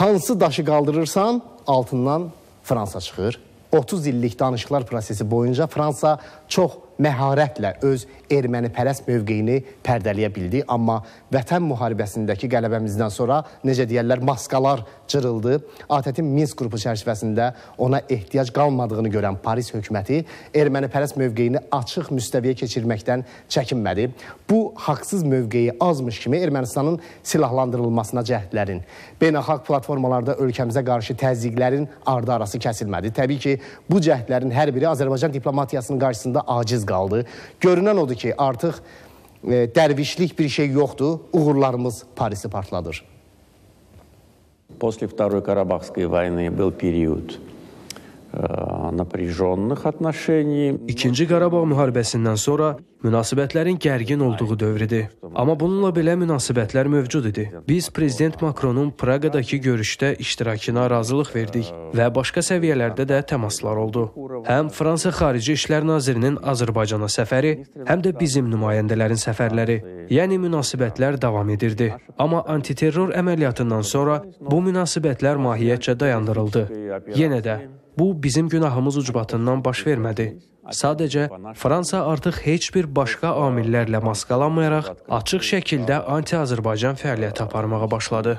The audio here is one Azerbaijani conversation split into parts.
Hansı daşı qaldırırsan, altından Fransa çıxır. 30 illik danışıqlar prosesi boyunca Fransa çox məharətlə öz ermənipərəst mövqeyini pərdələyə bildi. Amma vətən müharibəsindəki qələbəmizdən sonra, necə deyərlər, maskalar cırıldı. ATƏT-in Minsk qrupu çərçivəsində ona ehtiyac qalmadığını görən Paris hökuməti ermənipərəst mövqeyini açıq müstəviyə keçirməkdən çəkinmədi. Bu haqsız mövqeyi azmış kimi Ermənistanın silahlandırılmasına cəhdlərin, beynəlxalq platformalarda ölkəmizə qarşı təzyiqlərin ardı arası kəsilmədi. Təbii ki, bu cəhdlərin hər biri Azərbaycan diplomatiyasının qarşısında aciz qaldı qaldı. Görünən odur ki, artıq e, dərvişlik bir şey yoxdur, uğurlarımız Parisi partladır. После Второй Карабахской войны был период Э, напряженных отношений. İkinci Qarabağ müharibəsindən sonra münasibətlərin gərgin olduğu dövr idi. Amma bununla belə münasibətlər mövcud idi. Biz prezident Makronun Praqadakı görüşdə iştirakına razılıq verdik və başqa səviyyələrdə də təmaslar oldu. Həm Fransa Xarici İşlər Nazirinin Azərbaycana səfəri, həm də bizim nümayəndələrin səfərləri, yəni münasibətlər davam edirdi. Amma antiterror əməliyyatından sonra bu münasibətlər mahiyyətcə dayandırıldı. Yenə də Bu bizim günahımız ucbatından baş vermədi. Sadəcə Fransa artıq heç bir başqa amillərlə maskalanmayaraq açıq şəkildə anti-Azərbaycan fəaliyyəti aparmağa başladı.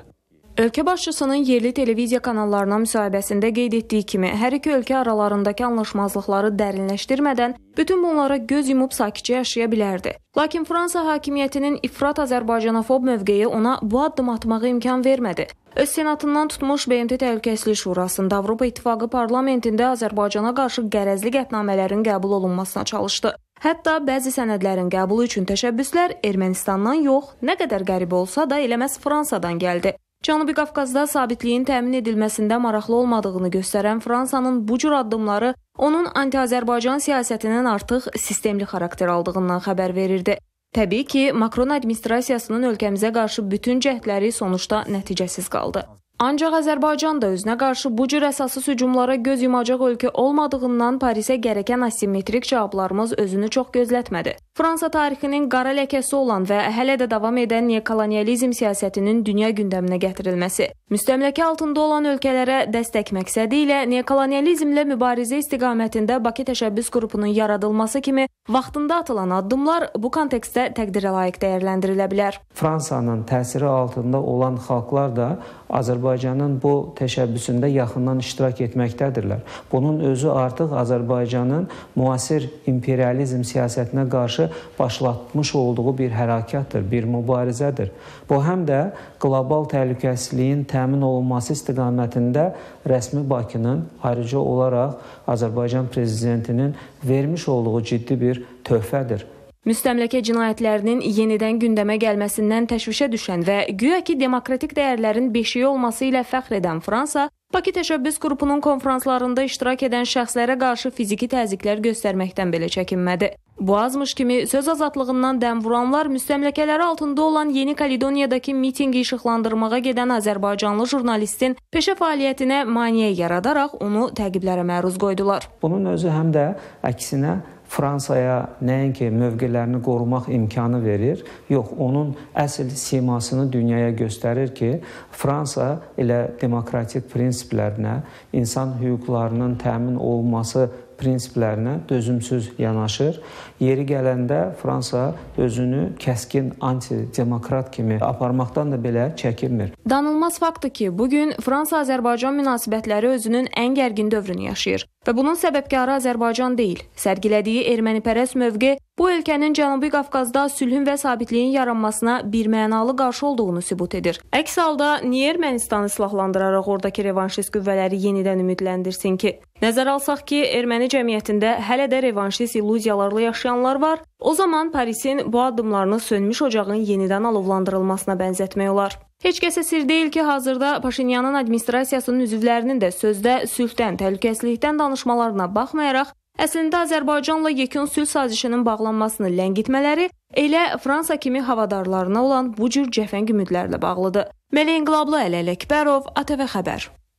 Ölkə başçısının yerli televiziya kanallarına müsahibəsində qeyd etdiyi kimi, hər iki ölkə aralarındakı anlaşmazlıqları dərinləşdirmədən bütün bunlara göz yumub sakitcə yaşaya bilərdi. Lakin Fransa hakimiyyətinin ifrat Azərbaycanafob mövqeyi ona bu addım atmağa imkan vermədi. Öz senatından tutmuş BMT Təhlükəsizlik Şurasında Avropa İttifaqı parlamentində Azərbaycana qarşı qərəzli qətnamələrin qəbul olunmasına çalışdı. Hətta bəzi sənədlərin qəbulu üçün təşəbbüslər Ermənistandan yox, nə qədər qəribə olsa da eləməz Fransadan gəldi. Cənubi Qafqazda sabitliyin təmin edilməsində maraqlı olmadığını göstərən Fransanın bu cür addımları onun anti-Azərbaycan siyasətinin artıq sistemli xarakter aldığından xəbər verirdi. Təbii ki, Makron administrasiyasının ölkəmizə qarşı bütün cəhdləri sonuçda nəticəsiz qaldı. Ancaq Azərbaycan da özünə qarşı bu cür əsasız hücumlara göz yumacaq ölkə olmadığından Parisə gərəkən asimetrik cavablarımız özünü çox gözlətmədi. Fransa tarixinin qara ləkəsi olan və hələ də davam edən neokolonializm siyasətinin dünya gündəminə gətirilməsi, müstəmləkə altında olan ölkələrə dəstək məqsədi ilə neokolonializmlə mübarizə istiqamətində Bakı təşəbbüs qrupunun yaradılması kimi vaxtında atılan addımlar bu kontekstdə təqdirə layiq dəyərləndirilə bilər. Fransanın təsiri altında olan xalqlar da Azərbaycanın bu təşəbbüsündə yaxından iştirak etməkdədirlər. Bunun özü artıq Azərbaycanın müasir imperializm siyasətinə qarşı başlatmış olduğu bir hərəkətdir, bir mübarizədir. Bu həm də qlobal təhlükəsizliyin təmin olunması istiqamətində rəsmi Bakının xarici olaraq Azərbaycan prezidentinin vermiş olduğu ciddi bir töhfədir. Müstəmləkə cinayətlərinin yenidən gündəmə gəlməsindən təşvişə düşən və güya ki demokratik dəyərlərin beşiyi olması ilə fəxr edən Fransa Bakı Təşəbbüs qrupunun konfranslarında iştirak edən şəxslərə qarşı fiziki təzyiqlər göstərməkdən belə çəkinmədi. Bu azmış kimi söz azadlığından dəm vuranlar müstəmləkələri altında olan Yeni Kaledoniyadakı mitinqi işıqlandırmağa gedən azərbaycanlı jurnalistin peşə fəaliyyətinə maneə yaradaraq onu təqiblərə məruz qoydular. Bunun özü həm də əksinə Fransaya nəinki mövqelərini qorumaq imkanı verir, yox, onun əsl simasını dünyaya göstərir ki, Fransa elə demokratik prinsiplərinə, insan hüquqlarının təmin olunması prinsiplərinə dözümsüz yanaşır. Yeri gələndə Fransa özünü kəskin antidemokrat kimi aparmaqdan da belə çəkinmir. Danılmaz faktdır ki, bu gün Fransa-Azərbaycan münasibətləri özünün ən gərgin dövrünü yaşayır və bunun səbəbkarı Azərbaycan deyil. Sərgilədiyi ermənipərəst mövqe bu ölkənin Cənubi Qafqazda sülhün və sabitliyin yaranmasına birmənalı qarşı olduğunu sübut edir. Əks halda niyə Ermənistanı silahlandıraraq ordakı revanşist qüvvələri yenidən ümidləndirsin ki? Nəzərə alsaq ki, erməni cəmiyyətində hələ də revanşist illüziyalarla yaşayanlar var, o zaman Parisin bu addımlarını sönmüş ocağın yenidən alovlandırılmasına bənzətmək olar. Heç kəsə sir deyil ki, hazırda Paşinyanın administrasiyasının üzvlərinin də sözdə sülhdən, təhlükəsizlikdən danışmalarına baxmayaraq, Əslində Azərbaycanla yekun sülh sazişinin bağlanmasını ləngitmələri elə Fransa kimi havadarlarına olan bu cür cəfəng ümidlərlə bağlıdır. Məli İnqilablı Əli Ələkbərov, ATV Xəbər.